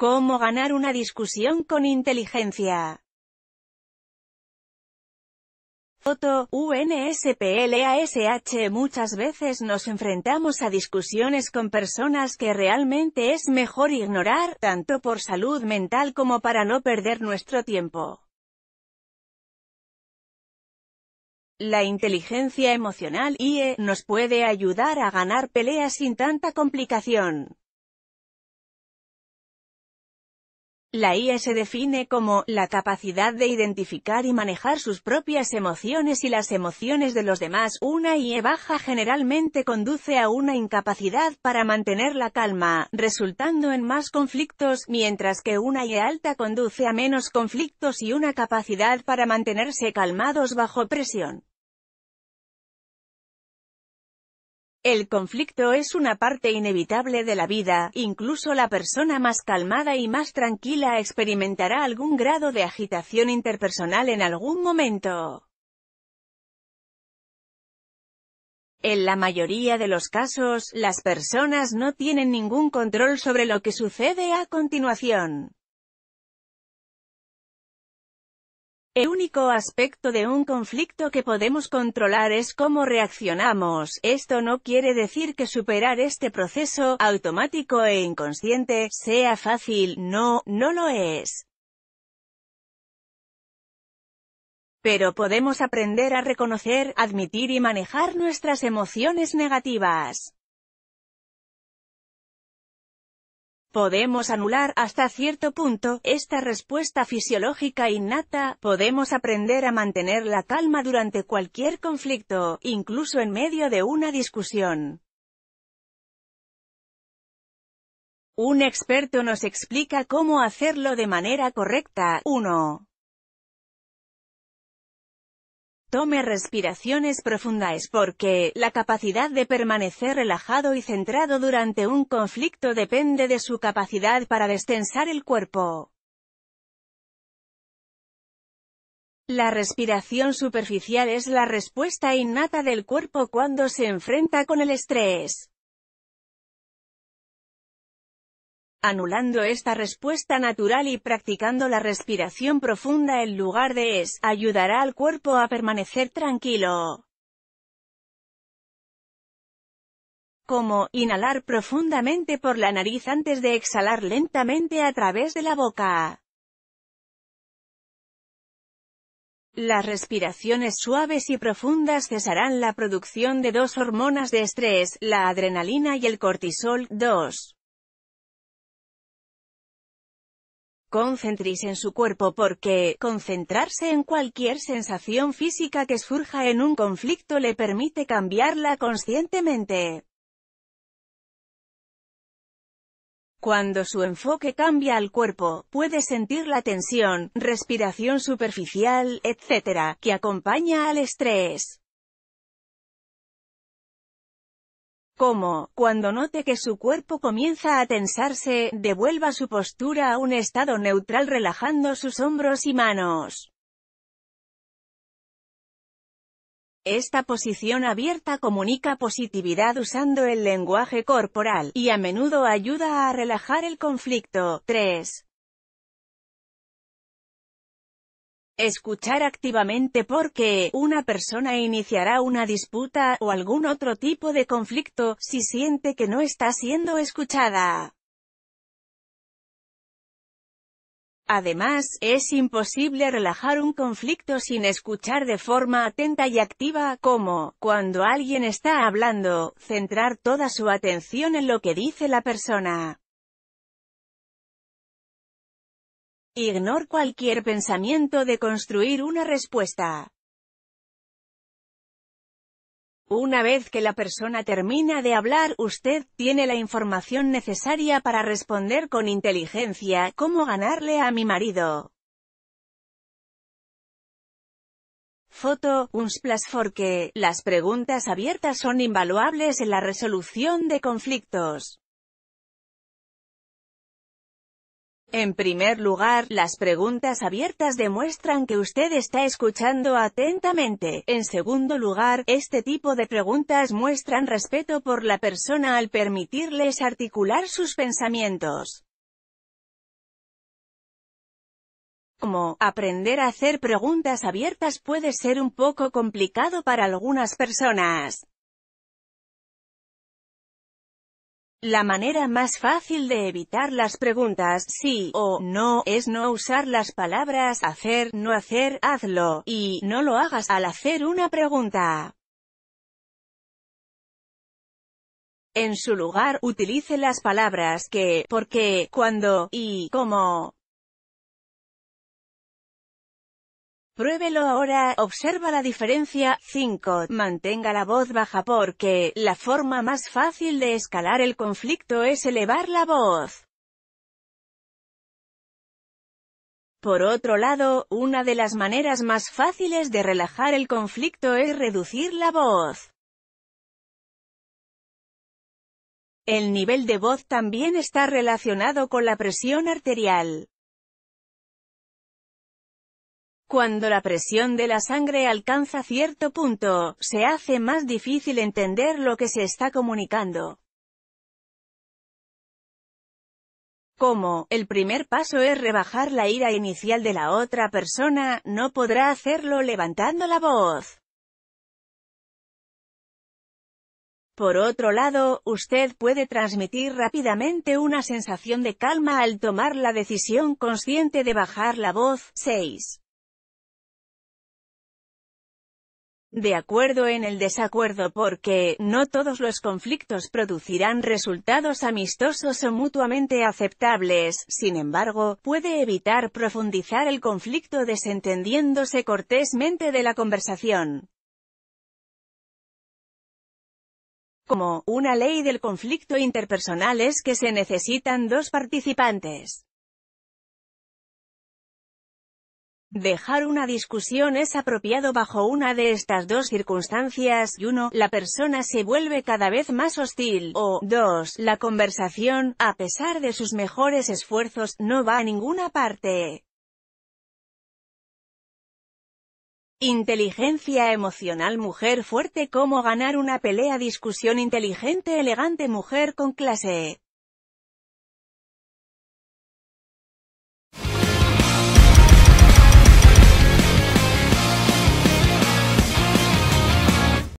Cómo ganar una discusión con inteligencia. Foto, UNSPLASH Muchas veces nos enfrentamos a discusiones con personas que realmente es mejor ignorar, tanto por salud mental como para no perder nuestro tiempo. La inteligencia emocional, IE, eh, nos puede ayudar a ganar peleas sin tanta complicación. La IE se define como la capacidad de identificar y manejar sus propias emociones y las emociones de los demás. Una IE baja generalmente conduce a una incapacidad para mantener la calma, resultando en más conflictos, mientras que una IE alta conduce a menos conflictos y una capacidad para mantenerse calmados bajo presión. El conflicto es una parte inevitable de la vida, incluso la persona más calmada y más tranquila experimentará algún grado de agitación interpersonal en algún momento. En la mayoría de los casos, las personas no tienen ningún control sobre lo que sucede a continuación. El único aspecto de un conflicto que podemos controlar es cómo reaccionamos, esto no quiere decir que superar este proceso, automático e inconsciente, sea fácil, no, no lo es. Pero podemos aprender a reconocer, admitir y manejar nuestras emociones negativas. Podemos anular, hasta cierto punto, esta respuesta fisiológica innata, podemos aprender a mantener la calma durante cualquier conflicto, incluso en medio de una discusión. Un experto nos explica cómo hacerlo de manera correcta. 1. Tome respiraciones profundas porque, la capacidad de permanecer relajado y centrado durante un conflicto depende de su capacidad para destensar el cuerpo. La respiración superficial es la respuesta innata del cuerpo cuando se enfrenta con el estrés. Anulando esta respuesta natural y practicando la respiración profunda en lugar de es, ayudará al cuerpo a permanecer tranquilo. Como, inhalar profundamente por la nariz antes de exhalar lentamente a través de la boca. Las respiraciones suaves y profundas cesarán la producción de dos hormonas de estrés, la adrenalina y el cortisol, 2. Concentris en su cuerpo porque, concentrarse en cualquier sensación física que surja en un conflicto le permite cambiarla conscientemente. Cuando su enfoque cambia al cuerpo, puede sentir la tensión, respiración superficial, etc., que acompaña al estrés. como, cuando note que su cuerpo comienza a tensarse, devuelva su postura a un estado neutral relajando sus hombros y manos. Esta posición abierta comunica positividad usando el lenguaje corporal, y a menudo ayuda a relajar el conflicto. 3. Escuchar activamente porque una persona iniciará una disputa o algún otro tipo de conflicto si siente que no está siendo escuchada. Además, es imposible relajar un conflicto sin escuchar de forma atenta y activa, como, cuando alguien está hablando, centrar toda su atención en lo que dice la persona. Ignor cualquier pensamiento de construir una respuesta. Una vez que la persona termina de hablar, usted tiene la información necesaria para responder con inteligencia, ¿cómo ganarle a mi marido? Foto, Unsplash porque, las preguntas abiertas son invaluables en la resolución de conflictos. En primer lugar, las preguntas abiertas demuestran que usted está escuchando atentamente. En segundo lugar, este tipo de preguntas muestran respeto por la persona al permitirles articular sus pensamientos. Como, aprender a hacer preguntas abiertas puede ser un poco complicado para algunas personas. La manera más fácil de evitar las preguntas sí o no es no usar las palabras hacer, no hacer, hazlo, y no lo hagas al hacer una pregunta. En su lugar, utilice las palabras que, por qué, cuándo, y cómo. Pruébelo ahora, observa la diferencia. 5. Mantenga la voz baja porque, la forma más fácil de escalar el conflicto es elevar la voz. Por otro lado, una de las maneras más fáciles de relajar el conflicto es reducir la voz. El nivel de voz también está relacionado con la presión arterial. Cuando la presión de la sangre alcanza cierto punto, se hace más difícil entender lo que se está comunicando. Como, el primer paso es rebajar la ira inicial de la otra persona, no podrá hacerlo levantando la voz. Por otro lado, usted puede transmitir rápidamente una sensación de calma al tomar la decisión consciente de bajar la voz. 6. de acuerdo en el desacuerdo porque, no todos los conflictos producirán resultados amistosos o mutuamente aceptables, sin embargo, puede evitar profundizar el conflicto desentendiéndose cortésmente de la conversación. Como, una ley del conflicto interpersonal es que se necesitan dos participantes. Dejar una discusión es apropiado bajo una de estas dos circunstancias, y la persona se vuelve cada vez más hostil, o 2. la conversación, a pesar de sus mejores esfuerzos, no va a ninguna parte. Inteligencia emocional Mujer fuerte Cómo ganar una pelea Discusión inteligente Elegante Mujer con clase